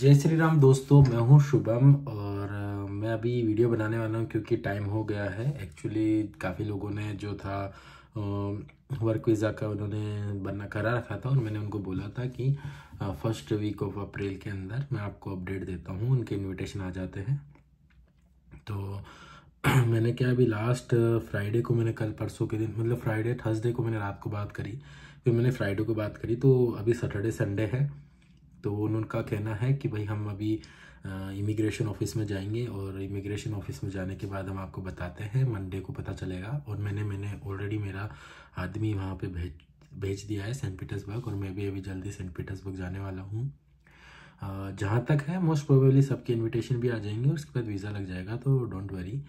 जय श्री राम दोस्तों मैं हूं शुभम और मैं अभी वीडियो बनाने वाला हूं क्योंकि टाइम हो गया है एक्चुअली काफ़ी लोगों ने जो था वर्क वीज़ा का उन्होंने बनना करा रखा था और मैंने उनको बोला था कि फर्स्ट वीक ऑफ अप्रैल के अंदर मैं आपको अपडेट देता हूं उनके इनविटेशन आ जाते हैं तो मैंने क्या अभी लास्ट फ्राइडे को मैंने कल परसों के दिन मतलब फ्राइडे थर्सडे को मैंने रात को बात करी फिर मैंने फ्राइडे को बात करी तो अभी सैटरडे संडे है तो उनका कहना है कि भाई हम अभी इमिग्रेशन ऑफिस में जाएंगे और इमिग्रेशन ऑफिस में जाने के बाद हम आपको बताते हैं मंडे को पता चलेगा और मैंने मैंने ऑलरेडी मेरा आदमी वहाँ पे भेज भेज दिया है सेंट पीटर्सबर्ग और मैं भी अभी जल्दी सेंट पीटर्सबर्ग जाने वाला हूँ जहाँ तक है मोस्ट प्रोबेबली सबके इनविटेशन भी आ जाएंगे उसके बाद वीज़ा लग जाएगा तो डोंट वरी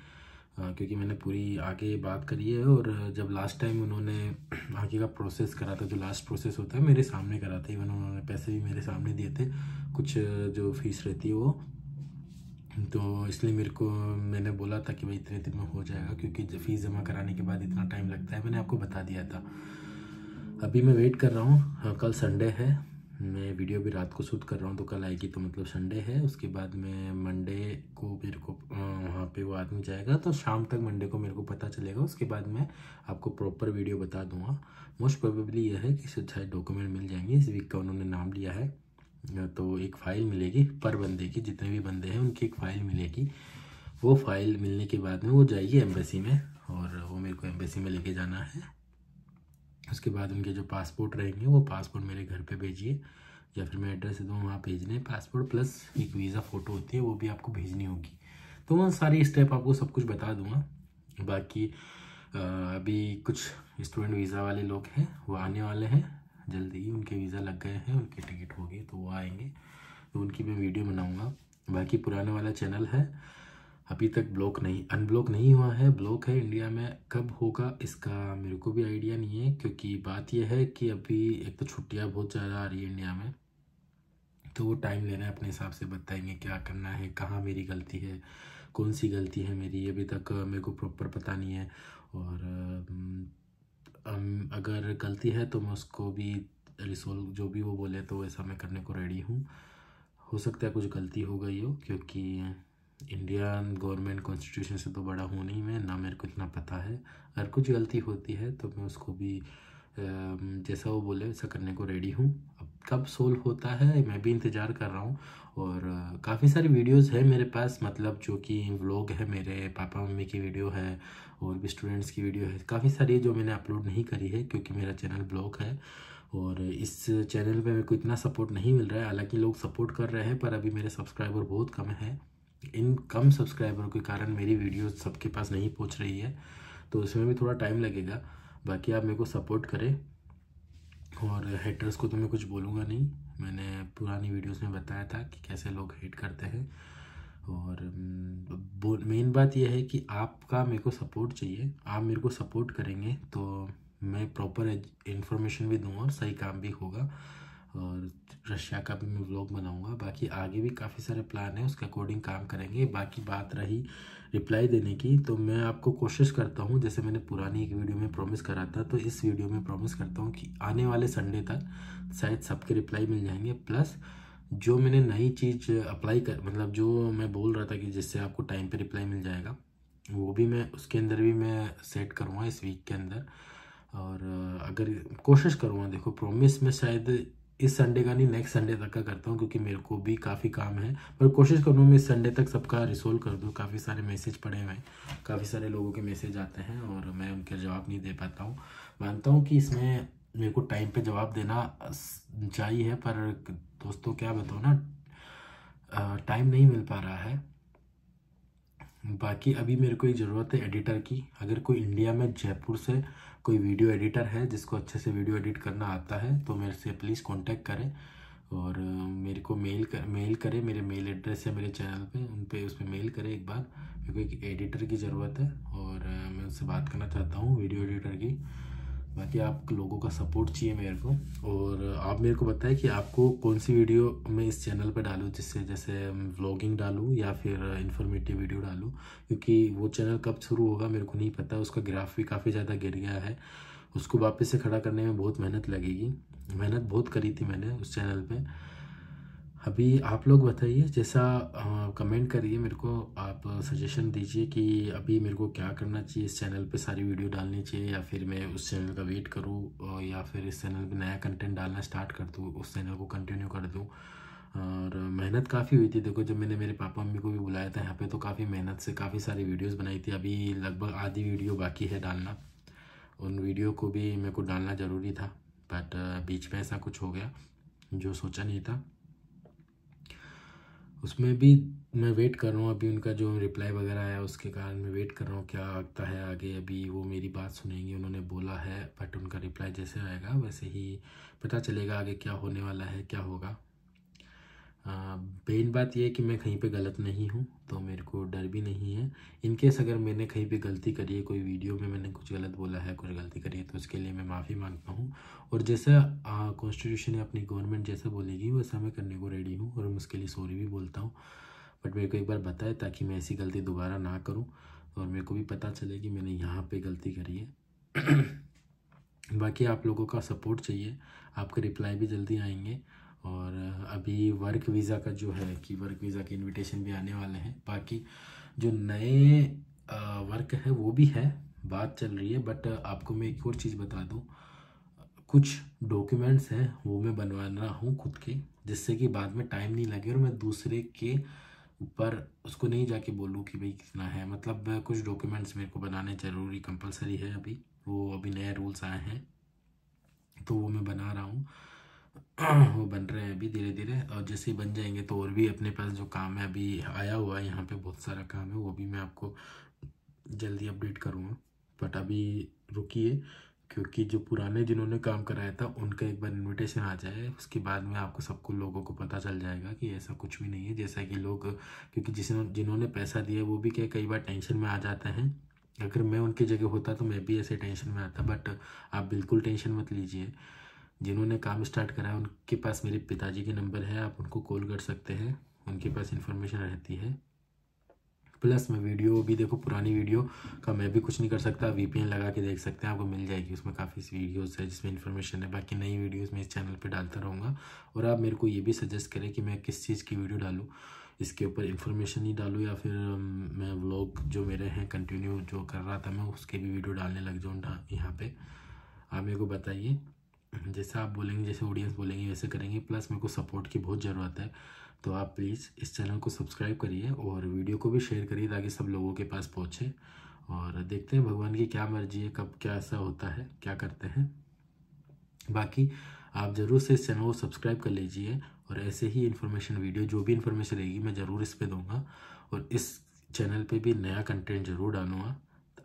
हाँ, क्योंकि मैंने पूरी आगे बात करी है और जब लास्ट टाइम उन्होंने आगे का प्रोसेस करा था जो लास्ट प्रोसेस होता है मेरे सामने करा था इवन उन्होंने पैसे भी मेरे सामने दिए थे कुछ जो फीस रहती है वो तो इसलिए मेरे को मैंने बोला था कि भाई इतने दिन में हो जाएगा क्योंकि फीस जमा कराने के बाद इतना टाइम लगता है मैंने आपको बता दिया था अभी मैं वेट कर रहा हूँ हाँ, कल संडे है मैं वीडियो भी रात को शूट कर रहा हूँ तो कल आएगी तो मतलब संडे है उसके बाद मैं मंडे को पे वो आदमी जाएगा तो शाम तक मंडे को मेरे को पता चलेगा उसके बाद मैं आपको प्रॉपर वीडियो बता दूंगा मोस्ट प्रोबेबली यह है कि शायद डॉक्यूमेंट मिल जाएंगे इस वीक का उन्होंने नाम लिया है तो एक फ़ाइल मिलेगी पर बंदे की जितने भी बंदे हैं उनकी एक फ़ाइल मिलेगी वो फ़ाइल मिलने के बाद में वो जाएगी एम्बेसी में और वो मेरे को एम्बेसी में लेके जाना है उसके बाद उनके जो पासपोर्ट रहेंगे वो पासपोर्ट मेरे घर पे भेजिए या फिर मैं एड्रेस दूँ वहाँ भेजने पासपोर्ट प्लस एक वीज़ा फ़ोटो होती है वो भी आपको भेजनी होगी तो मैं सारी स्टेप आपको सब कुछ बता दूंगा बाकी अभी कुछ स्टूडेंट वीज़ा वाले लोग हैं वो आने वाले हैं जल्दी ही उनके वीज़ा लग गए हैं उनकी टिकट हो गए तो वो आएंगे तो उनकी मैं वीडियो बनाऊँगा बाकी पुराने वाला चैनल है अभी तक ब्लॉक नहीं अनब्लॉक नहीं हुआ है ब्लॉक है इंडिया में कब होगा इसका मेरे को भी आइडिया नहीं है क्योंकि बात यह है कि अभी एक तो छुट्टियाँ बहुत ज़्यादा आ रही है इंडिया में तो वो टाइम लेना है अपने हिसाब से बताएंगे क्या करना है कहाँ मेरी गलती है कौन सी गलती है मेरी अभी तक मेरे को प्रॉपर पता नहीं है और अगर गलती है तो मैं उसको भी रिसोल्व जो भी वो बोले तो ऐसा मैं करने को रेडी हूँ हो सकता है कुछ गलती हो गई हो क्योंकि इंडियन गवर्नमेंट कॉन्स्टिट्यूशन से तो बड़ा हूँ नहीं मैं ना मेरे को इतना पता है अगर कुछ गलती होती है तो मैं उसको भी जैसा वो बोले वैसा करने को रेडी हूँ अब कब सोल्व होता है मैं भी इंतज़ार कर रहा हूँ और काफ़ी सारी वीडियोस है मेरे पास मतलब जो कि व्लॉग है मेरे पापा मम्मी की वीडियो है और भी स्टूडेंट्स की वीडियो है काफ़ी सारी जो मैंने अपलोड नहीं करी है क्योंकि मेरा चैनल ब्लॉग है और इस चैनल पर मेरे को इतना सपोर्ट नहीं मिल रहा है हालाँकि लोग सपोर्ट कर रहे हैं पर अभी मेरे सब्सक्राइबर बहुत कम है इन कम सब्सक्राइबरों के कारण मेरी वीडियो सबके पास नहीं पहुँच रही है तो उसमें भी थोड़ा टाइम लगेगा बाकी आप मेरे को सपोर्ट करें और हेटर्स को तो मैं कुछ बोलूँगा नहीं मैंने पुरानी वीडियोस में बताया था कि कैसे लोग हेट करते हैं और मेन हम्म, बात यह है कि आपका मेरे को सपोर्ट चाहिए आप मेरे को सपोर्ट करेंगे तो मैं प्रॉपर इन्फॉर्मेशन भी दूँगा और सही काम भी होगा और रशिया का भी मैं व्लॉग बनाऊंगा बाकी आगे भी काफ़ी सारे प्लान हैं उसके अकॉर्डिंग काम करेंगे बाकी बात रही रिप्लाई देने की तो मैं आपको कोशिश करता हूँ जैसे मैंने पुरानी एक वीडियो में प्रॉमिस करा था तो इस वीडियो में प्रॉमिस करता हूँ कि आने वाले संडे तक शायद सबके रिप्लाई मिल जाएंगे प्लस जो मैंने नई चीज़ अप्लाई कर मतलब जो मैं बोल रहा था कि जिससे आपको टाइम पर रिप्लाई मिल जाएगा वो भी मैं उसके अंदर भी मैं सेट करूँगा इस वीक के अंदर और अगर कोशिश करूँगा देखो प्रॉमिस में शायद इस संडे का नहीं नेक्स्ट संडे तक का करता हूँ क्योंकि मेरे को भी काफ़ी काम है पर कोशिश करूँ मैं इस संडे तक सबका रिसोल्व कर दूँ काफ़ी सारे मैसेज पड़े हुए हैं काफ़ी सारे लोगों के मैसेज आते हैं और मैं उनके जवाब नहीं दे पाता हूँ मानता हूँ कि इसमें मेरे को टाइम पर जवाब देना चाहिए पर दोस्तों क्या बताओ ना टाइम नहीं मिल पा रहा है बाकी अभी मेरे को एक ज़रूरत है एडिटर की अगर कोई इंडिया में जयपुर से कोई वीडियो एडिटर है जिसको अच्छे से वीडियो एडिट करना आता है तो मेरे से प्लीज़ कॉन्टैक्ट करें और मेरे को मेल कर मेल करें मेरे मेल एड्रेस है मेरे चैनल पे उन पर उस पर मेल करें एक बार मेरे को एक एडिटर की ज़रूरत है और मैं उनसे बात करना चाहता हूँ वीडियो एडिटर की बाकी आप लोगों का सपोर्ट चाहिए मेरे को और आप मेरे को बताएं कि आपको कौन सी वीडियो मैं इस चैनल पर डालूँ जिससे जैसे व्लॉगिंग डालूँ या फिर इन्फॉर्मेटिव वीडियो डालूँ क्योंकि वो चैनल कब शुरू होगा मेरे को नहीं पता उसका ग्राफ भी काफ़ी ज़्यादा गिर गया है उसको वापस से खड़ा करने में बहुत मेहनत लगेगी मेहनत बहुत करी थी मैंने उस चैनल पर अभी आप लोग बताइए जैसा कमेंट करिए मेरे को आप सजेशन दीजिए कि अभी मेरे को क्या करना चाहिए इस चैनल पे सारी वीडियो डालनी चाहिए या फिर मैं उस चैनल का वेट करूँ या फिर इस चैनल पे नया कंटेंट डालना स्टार्ट कर दूँ उस चैनल को कंटिन्यू कर दूँ और मेहनत काफ़ी हुई थी देखो जब मैंने मेरे पापा मम्मी को भी बुलाया था यहाँ पर तो काफ़ी मेहनत से काफ़ी सारी वीडियोज़ बनाई थी अभी लगभग आधी वीडियो बाकी है डालना उन वीडियो को भी मेरे को डालना ज़रूरी था बट बीच में ऐसा कुछ हो गया जो सोचा नहीं था उसमें भी मैं वेट कर रहा हूँ अभी उनका जो रिप्लाई वगैरह आया उसके कारण मैं वेट कर रहा हूँ क्या आता है आगे अभी वो मेरी बात सुनेंगे उन्होंने बोला है बट उनका रिप्लाई जैसे आएगा वैसे ही पता चलेगा आगे क्या होने वाला है क्या होगा मेन बात यह है कि मैं कहीं पे गलत नहीं हूँ तो मेरे को डर भी नहीं है इनकेस अगर मैंने कहीं पे गलती करी है कोई वीडियो में मैंने कुछ गलत बोला है कुछ गलती करी है तो उसके लिए मैं माफ़ी मांगता हूँ और जैसा कॉन्स्टिट्यूशन या अपनी गवर्नमेंट जैसा बोलेगी वैसा मैं करने को रेडी हूँ उसके लिए सॉरी भी बोलता हूँ बट मेरे को एक बार बताए ताकि मैं ऐसी गलती दोबारा ना करूँ और मेरे को भी पता चले कि मैंने यहाँ पे गलती करी है बाकी आप लोगों का सपोर्ट चाहिए आपके रिप्लाई भी जल्दी आएंगे और अभी वर्क वीज़ा का जो है कि वर्क वीज़ा के इनविटेशन भी आने वाले हैं बाकी जो नए वर्क है वो भी है बात चल रही है बट आपको मैं एक और चीज़ बता दूँ कुछ डॉक्यूमेंट्स हैं वो मैं बनवा रहा हूँ खुद के जिससे कि बाद में टाइम नहीं लगे और मैं दूसरे के ऊपर उसको नहीं जाके बोलूँ कि भाई कितना है मतलब कुछ डॉक्यूमेंट्स मेरे को बनाने ज़रूरी कंपलसरी है अभी वो अभी नए रूल्स आए हैं तो वो मैं बना रहा हूँ वो बन रहे हैं अभी धीरे धीरे और जैसे ही बन जाएंगे तो और भी अपने पास जो काम है अभी आया हुआ है यहाँ पर बहुत सारा काम है वो भी मैं आपको जल्दी अपडेट करूँगा बट अभी रुकिए क्योंकि जो पुराने जिन्होंने काम कराया था उनका एक बार इन्विटेशन आ जाए उसके बाद में आपको सबको लोगों को पता चल जाएगा कि ऐसा कुछ भी नहीं है जैसा कि लोग क्योंकि जिस जिन्होंने पैसा दिया वो भी क्या कई बार टेंशन में आ जाते हैं अगर मैं उनकी जगह होता तो मैं भी ऐसे टेंशन में आता बट आप बिल्कुल टेंशन मत लीजिए जिन्होंने काम स्टार्ट कराया उनके पास मेरे पिताजी के नंबर है आप उनको कॉल कर सकते हैं उनके पास इन्फॉर्मेशन रहती है प्लस मैं वीडियो भी देखो पुरानी वीडियो का मैं भी कुछ नहीं कर सकता वीपीएन लगा के देख सकते हैं आपको मिल जाएगी उसमें काफ़ी वीडियोस है जिसमें इन्फॉर्मेशन है बाकी नई वीडियोस मैं इस चैनल पे डालता रहूँगा और आप मेरे को ये भी सजेस्ट करें कि मैं किस चीज़ की वीडियो डालूँ इसके ऊपर इन्फॉर्मेशन ही डालूँ या फिर मैं व्लॉग जो मेरे हैं कंटिन्यू जो कर रहा था मैं उसके भी वीडियो डालने लग जाऊँ यहाँ पर आप मेरे को बताइए जैसा आप बोलेंगे जैसे ऑडियंस बोलेंगे वैसे करेंगे प्लस मेरे को सपोर्ट की बहुत ज़रूरत है तो आप प्लीज़ इस चैनल को सब्सक्राइब करिए और वीडियो को भी शेयर करिए ताकि सब लोगों के पास पहुँचे और देखते हैं भगवान की क्या मर्जी है कब क्या ऐसा होता है क्या करते हैं बाकी आप ज़रूर से इस चैनल को सब्सक्राइब कर लीजिए और ऐसे ही इन्फॉर्मेशन वीडियो जो भी इन्फॉर्मेशन रहेगी मैं ज़रूर इस पर दूँगा और इस चैनल पर भी नया कंटेंट ज़रूर डालूँगा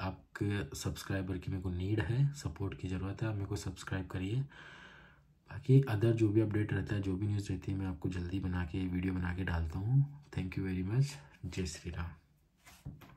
आपके सब्सक्राइबर की मेरे को नीड है सपोर्ट की ज़रूरत है आप मेरे को सब्सक्राइब करिए बाकी अदर जो भी अपडेट रहता है जो भी न्यूज़ रहती है मैं आपको जल्दी बना के वीडियो बना के डालता हूँ थैंक यू वेरी मच जय श्री राम